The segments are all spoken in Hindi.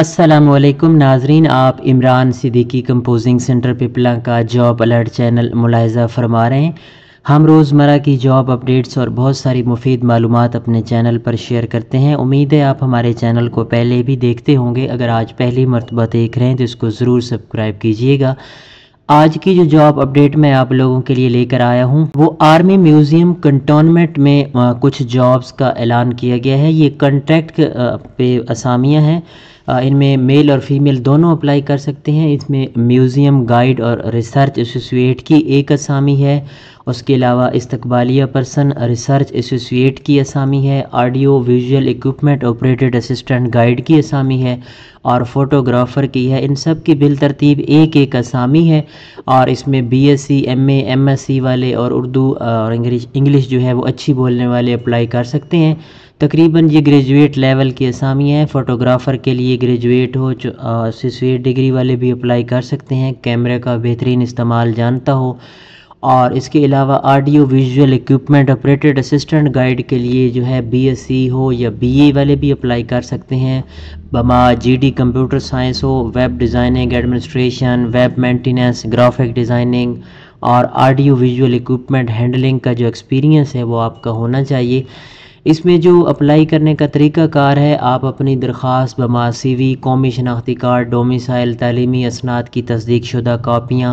असलम नाजरीन आप इमरान सिद्दीकी कंपोजिंग सेंटर पिपला का जॉब अलर्ट चैनल मुलायजा फरमा रहे हैं हम रोज़मर्रा की जॉब अपडेट्स और बहुत सारी मुफीद मालूम अपने चैनल पर शेयर करते हैं उम्मीद है आप हमारे चैनल को पहले भी देखते होंगे अगर आज पहली मरतबा देख रहे हैं तो इसको ज़रूर सब्सक्राइब कीजिएगा आज की जो जॉब अपडेट मैं आप लोगों के लिए लेकर आया हूँ वो आर्मी म्यूज़ियम कंटोनमेंट में कुछ जॉब्स का ऐलान किया गया है ये कंट्रैक्ट पे असामियाँ हैं इनमें मेल और फीमेल दोनों अप्लाई कर सकते हैं इसमें म्यूज़ियम गाइड और रिसर्च एसोसिएट की एक असामी है उसके अलावा इस्तबालिया पर्सन रिसर्च एसोसिएट की असामी है audio visual equipment operated assistant guide की असामी है और फोटोग्राफ़र की है इन सब की बिल तरतीब एक एक असामी है और इसमें B S C M M S C वाले और उर्दू और इंग्लिश इंग्लिश जो है वो अच्छी बोलने वाले अप्लाई कर सकते हैं तकरीबन ये ग्रेजुएट लेवल की असामियाँ हैं फ़ोटोग्राफ़र के लिए ग्रेजुएट हो एसोसिएट डिग्री वाले भी अप्लाई कर सकते हैं कैमरे का बेहतरीन इस्तेमाल जानता हो और इसके अलावा audio visual equipment operated assistant guide के लिए जो है बीएससी हो या बीए वाले भी अप्लाई कर सकते हैं बमा जीडी कंप्यूटर साइंस हो web designing administration web maintenance graphic designing और ऑडियो विजुअल इक्विपमेंट हैंडलिंग का जो एक्सपीरियंस है वो आपका होना चाहिए इसमें जो अप्लाई करने का तरीका कार है आप अपनी दरख्वास्त बमा सी वी कौमी शनाख्ती कार्ड डोमिसाइल तलीमी असनाद की तस्दीक शुदा कापियाँ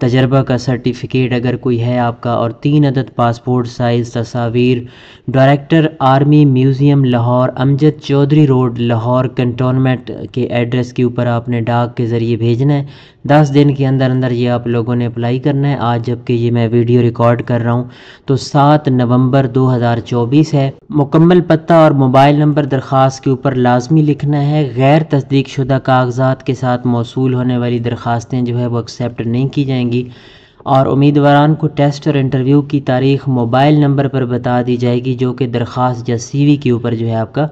तजर्बा का सर्टिफिकेट अगर कोई है आपका और तीन अदद पासपोर्ट साइज़ तस्वीर director army museum Lahore Amjad Chaudhry road Lahore cantonment के एड्रेस के ऊपर आपने डाक के ज़रिए भेजना है दस दिन के अंदर अंदर ये आप लोगों ने अप्लाई करना है आज जबकि ये मैं वीडियो रिकॉर्ड कर रहा हूँ तो सात नवंबर 2024 है मुकम्मल पता और मोबाइल नंबर दरख्वास्त के ऊपर लाजमी लिखना है गैर तस्दीक शुदा कागजात के साथ मौसू होने वाली दरख्वास्तें जो है वो एक्सेप्ट नहीं की जाएंगी और उम्मीदवारान को टेस्ट और इंटरव्यू की तारीख मोबाइल नंबर पर बता दी जाएगी जो कि दरख्वास्त या सीवी के ऊपर जो है आपका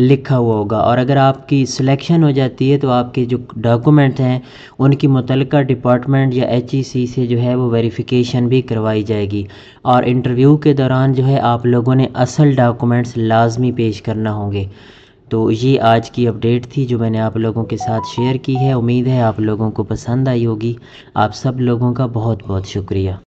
लिखा हुआ होगा और अगर आपकी सिलेक्शन हो जाती है तो आपके जो डॉक्यूमेंट हैं उनकी मुतल डिपार्टमेंट या एच e से जो है वो वेरिफिकेशन भी करवाई जाएगी और इंटरव्यू के दौरान जो है आप लोगों ने असल डॉक्यूमेंट्स लाजमी पेश करना होंगे तो ये आज की अपडेट थी जो मैंने आप लोगों के साथ शेयर की है उम्मीद है आप लोगों को पसंद आई होगी आप सब लोगों का बहुत बहुत शुक्रिया